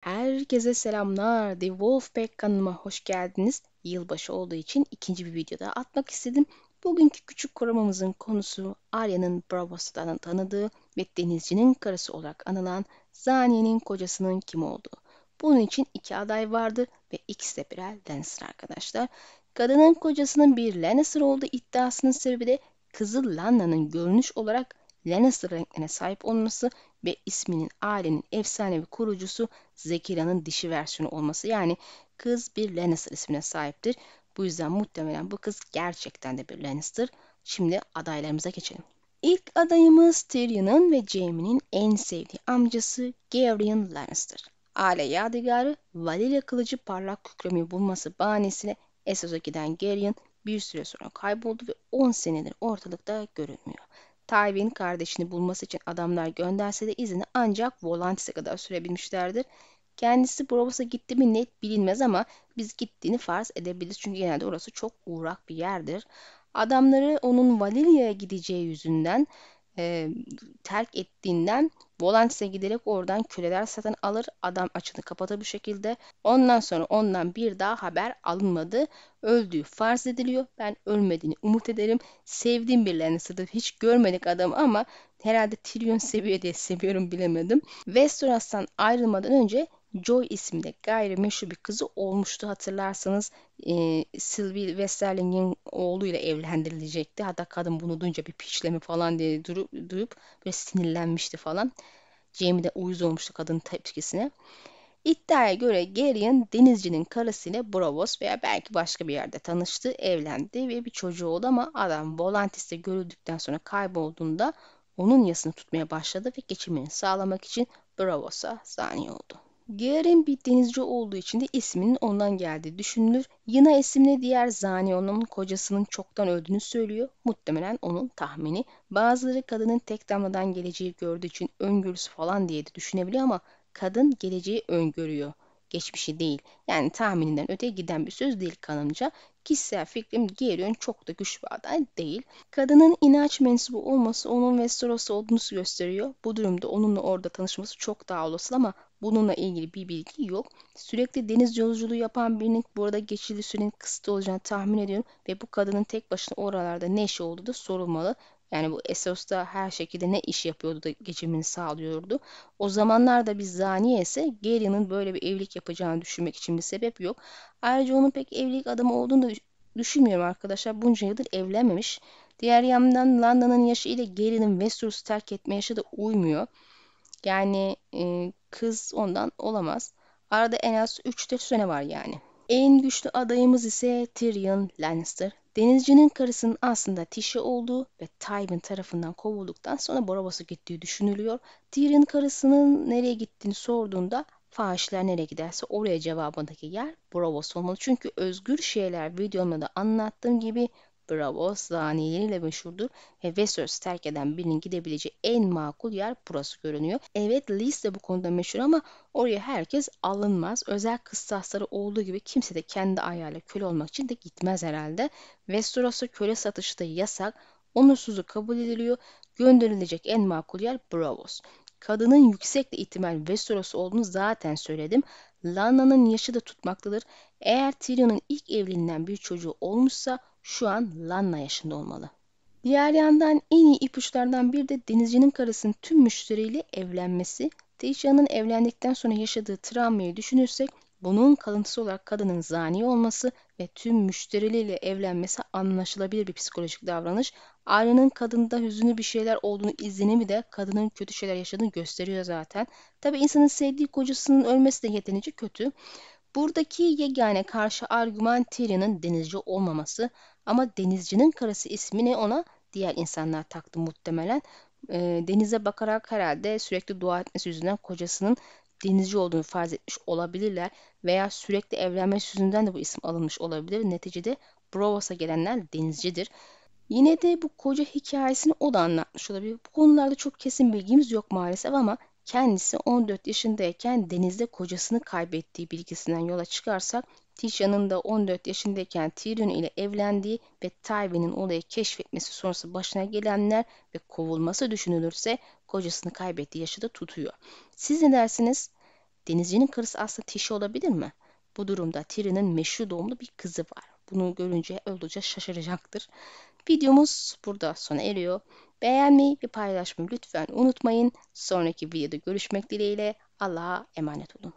Herkese selamlar. The Wolfpack kanalıma hoş geldiniz. Yılbaşı olduğu için ikinci bir videoda atmak istedim. Bugünkü küçük koramamızın konusu Arya'nın Bravosa'dan tanıdığı ve denizcinin karısı olarak anılan Zaniye'nin kocasının kim olduğu. Bunun için iki aday vardı ve ikisi de birer Lannister arkadaşlar. Kadının kocasının bir Lannister olduğu iddiasının sebebi de kızı Lanna'nın görünüş olarak Lannister renklerine sahip olması ve isminin ailenin efsanevi kurucusu Zekira'nın dişi versiyonu olması. Yani kız bir Lannister ismine sahiptir. Bu yüzden muhtemelen bu kız gerçekten de bir Lannister. Şimdi adaylarımıza geçelim. İlk adayımız Tyrion'un ve Jaime'nin en sevdiği amcası Gabriel Lannister. Aile yadigarı Valyria kılıcı parlak kükremi bulması bahanesiyle Essos'a giden Gabriel bir süre sonra kayboldu ve 10 senedir ortalıkta görünmüyor. Tywin kardeşini bulması için adamlar gönderse de izini ancak Volantis'e kadar sürebilmişlerdir. Kendisi Brobos'a gitti mi net bilinmez ama biz gittiğini farz edebiliriz. Çünkü genelde orası çok uğrak bir yerdir. Adamları onun Valeria'ya gideceği yüzünden e, terk ettiğinden Volantis'e giderek oradan köleler satın alır. Adam açını kapatır bu şekilde. Ondan sonra ondan bir daha haber alınmadı. Öldüğü farz ediliyor. Ben ölmediğini umut ederim. Sevdiğim birilerini sırf hiç görmedik adamı ama herhalde trilyon seviye diye seviyorum bilemedim. Westeros'tan ayrılmadan önce Joy isimli gayrimeşru bir kızı olmuştu. Hatırlarsanız e, Sylvie Westerling'in oğluyla evlendirilecekti. Hatta kadın bunu duyunca bir piçleme falan diye durup, duyup ve sinirlenmişti falan. Jamie de uyuz olmuştu kadının tepkisine. İddiaya göre Garion denizcinin karısıyla Bravos veya belki başka bir yerde tanıştı, evlendi ve bir çocuğu oldu ama adam Volantis'te görüldükten sonra kaybolduğunda onun yasını tutmaya başladı ve geçimini sağlamak için Bravos'a zani oldu. Gear'in bir denizci olduğu için de isminin ondan geldiği düşünülür. Yine isimli diğer Zanion'un kocasının çoktan öldüğünü söylüyor. Muhtemelen onun tahmini. Bazıları kadının tek damladan geleceği gördüğü için öngörüsü falan diye de düşünebiliyor ama kadın geleceği öngörüyor geçmişi değil. Yani tahmininden öteye giden bir söz değil kanımca. Kişisel fikrim diğer yön çok da güçlü bir aday değil. Kadının inanç mensubu olması onun Westeros'ta olduğunu gösteriyor. Bu durumda onunla orada tanışması çok daha olası ama bununla ilgili bir bilgi yok. Sürekli deniz yolculuğu yapan birinin burada geçirdiği sürenin kısıtlı olacağını tahmin ediyorum ve bu kadının tek başına oralarda ne işi olduğu da sorulmalı. Yani bu Essos da her şekilde ne iş yapıyordu da geçimini sağlıyordu. O zamanlarda bir zaniye ise Gary'nin böyle bir evlilik yapacağını düşünmek için bir sebep yok. Ayrıca onun pek evlilik adamı olduğunu da düşünmüyorum arkadaşlar. Bunca yıldır evlenmemiş. Diğer yandan Landa'nın yaşı ile Gary'nin Westeros'u terk etme yaşı da uymuyor. Yani e, kız ondan olamaz. Arada en az 3-4 sene var yani. En güçlü adayımız ise Tyrion Lannister. Denizcinin karısının aslında Tişe olduğu ve Tywin tarafından kovulduktan sonra Barabas'a gittiği düşünülüyor. Tyr'in karısının nereye gittiğini sorduğunda fahişler nereye giderse oraya cevabındaki yer Bravos olmalı. Çünkü özgür şeyler videomda da anlattığım gibi Bravos laneleriyle meşhurdur ve Westeros terk eden birinin gidebileceği en makul yer burası görünüyor. Evet Lys de bu konuda meşhur ama oraya herkes alınmaz. Özel kıstasları olduğu gibi kimse de kendi ayağıyla köle olmak için de gitmez herhalde. Westeros'a köle satışı da yasak. Onursuzluk kabul ediliyor. Gönderilecek en makul yer Bravos. Kadının yüksek ihtimal Westeros olduğunu zaten söyledim. Lanna'nın yaşı da tutmaktadır. Eğer Tyrion'un ilk evliliğinden bir çocuğu olmuşsa şu an Lanna yaşında olmalı. Diğer yandan en iyi ipuçlarından bir de denizcinin karısının tüm müşteriyle evlenmesi. Teyşan'ın evlendikten sonra yaşadığı travmayı düşünürsek bunun kalıntısı olarak kadının zani olması ve tüm müşterileriyle evlenmesi anlaşılabilir bir psikolojik davranış. Arya'nın kadında hüzünlü bir şeyler olduğunu izlenimi de kadının kötü şeyler yaşadığını gösteriyor zaten. Tabi insanın sevdiği kocasının ölmesi de yeterince kötü. Buradaki yegane karşı argüman Tyrion'ın denizci olmaması ama denizcinin karısı ismini ona diğer insanlar taktı muhtemelen. E, denize bakarak herhalde sürekli dua etmesi yüzünden kocasının denizci olduğunu farz etmiş olabilirler veya sürekli evlenmesi yüzünden de bu isim alınmış olabilir. Neticede Bravosa gelenler denizcidir. Yine de bu koca hikayesini o da anlatmış olabilir. Bu konularda çok kesin bilgimiz yok maalesef ama kendisi 14 yaşındayken denizde kocasını kaybettiği bilgisinden yola çıkarsak Tisha'nın da 14 yaşındayken Tyrion ile evlendiği ve Tywin'in olayı keşfetmesi sonrası başına gelenler ve kovulması düşünülürse kocasını kaybettiği yaşı da tutuyor. Siz ne dersiniz? Denizcinin karısı aslında Tisha olabilir mi? Bu durumda Tyrion'in meşru doğumlu bir kızı var. Bunu görünce oldukça şaşıracaktır. Videomuz burada sona eriyor. Beğenmeyi ve paylaşmayı lütfen unutmayın. Sonraki videoda görüşmek dileğiyle Allah'a emanet olun.